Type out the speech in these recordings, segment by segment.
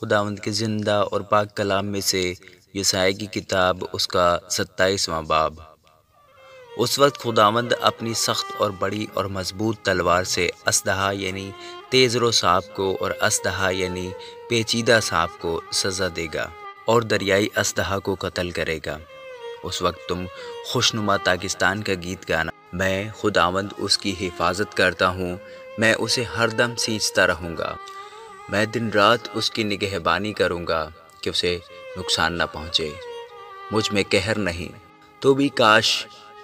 خداوند کے زندہ اور پاک کلام میں سے یسائی کی کتاب اس کا ستائیسواں باب اس وقت خداوند اپنی سخت اور بڑی اور مضبوط تلوار سے اسدہا یعنی تیز رو سانپ کو اور اسدہا یعنی پیچیدہ سانپ کو سزا دے گا اور دریائی اسدہا کو قتل کرے گا اس وقت تم خوشنما پاکستان کا گیت گانا میں خداوند اس کی حفاظت کرتا ہوں میں اسے ہر دم سینچتا رہوں گا میں دن رات اس کی نگہبانی کروں گا کہ اسے نقصان نہ پہنچے مجھ میں کہر نہیں تو بھی کاش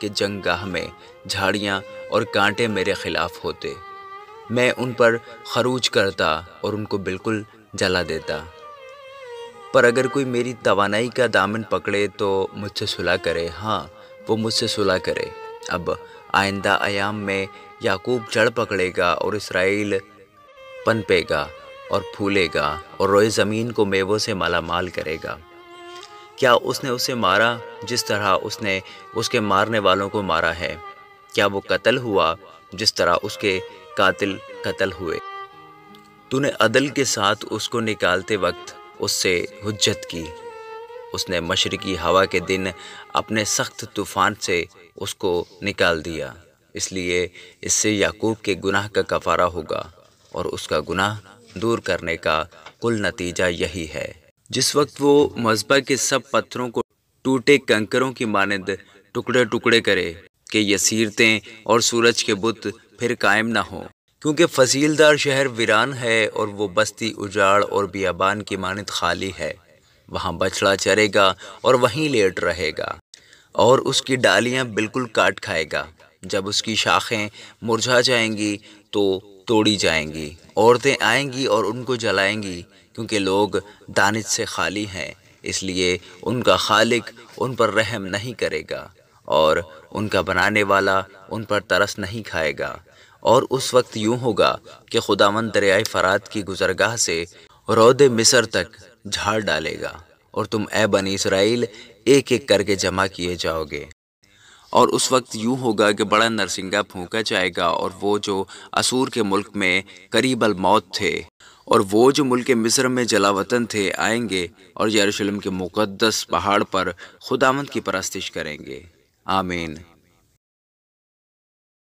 کے جنگ گاہ میں جھاڑیاں اور کانٹے میرے خلاف ہوتے میں ان پر خروج کرتا اور ان کو بالکل جلا دیتا پر اگر کوئی میری توانائی کا دامن پکڑے تو مجھ سے صلاح کرے ہاں وہ مجھ سے صلاح کرے اب آئندہ ایام میں یعقوب جڑ پکڑے گا اور اسرائیل پنپے گا اور پھولے گا اور روئے زمین کو میووں سے مالا مال کرے گا کیا اس نے اسے مارا جس طرح اس نے اس کے مارنے والوں کو مارا ہے کیا وہ قتل ہوا جس طرح اس کے قاتل قتل ہوئے تو نے عدل کے ساتھ اس کو نکالتے وقت اس سے حجت کی اس نے مشرقی ہوا کے دن اپنے سخت طوفان سے اس کو نکال دیا اس لیے اس سے یعقوب کے گناہ کا کفارہ ہوگا اور اس کا گناہ دور کرنے کا کل نتیجہ یہی ہے جس وقت وہ مذبح کے سب پتھروں کو ٹوٹے کنکروں کی مانند ٹکڑے ٹکڑے کرے کہ یہ سیرتیں اور سورج کے بت پھر قائم نہ ہوں کیونکہ فضیلدار شہر ویران ہے اور وہ بستی اجاڑ اور بیابان کی مانند خالی ہے وہاں بچڑا چرے گا اور وہیں لیٹ رہے گا اور اس کی ڈالیاں بالکل کاٹ کھائے گا جب اس کی شاخیں مرجھا جائیں گی تو توڑی جائیں گی عورتیں آئیں گی اور ان کو جلائیں گی کیونکہ لوگ دانش سے خالی ہیں اس لیے ان کا خالق ان پر رحم نہیں کرے گا اور ان کا بنانے والا ان پر ترس نہیں کھائے گا اور اس وقت یوں ہوگا کہ خدا مند دریائے فرات کی گزرگاہ سے رود مصر تک جھاڑ ڈالے گا اور تم اے بنی اسرائیل ایک ایک کر کے جمع کیے جاؤ گے اور اس وقت یوں ہوگا کہ بڑا نرسنگا پھونکا جائے گا اور وہ جو اسور کے ملک میں قریب الموت تھے اور وہ جو ملک مصر میں جلا وطن تھے آئیں گے اور یروشلم کے مقدس پہاڑ پر خداوند کی پرستش کریں گے آمین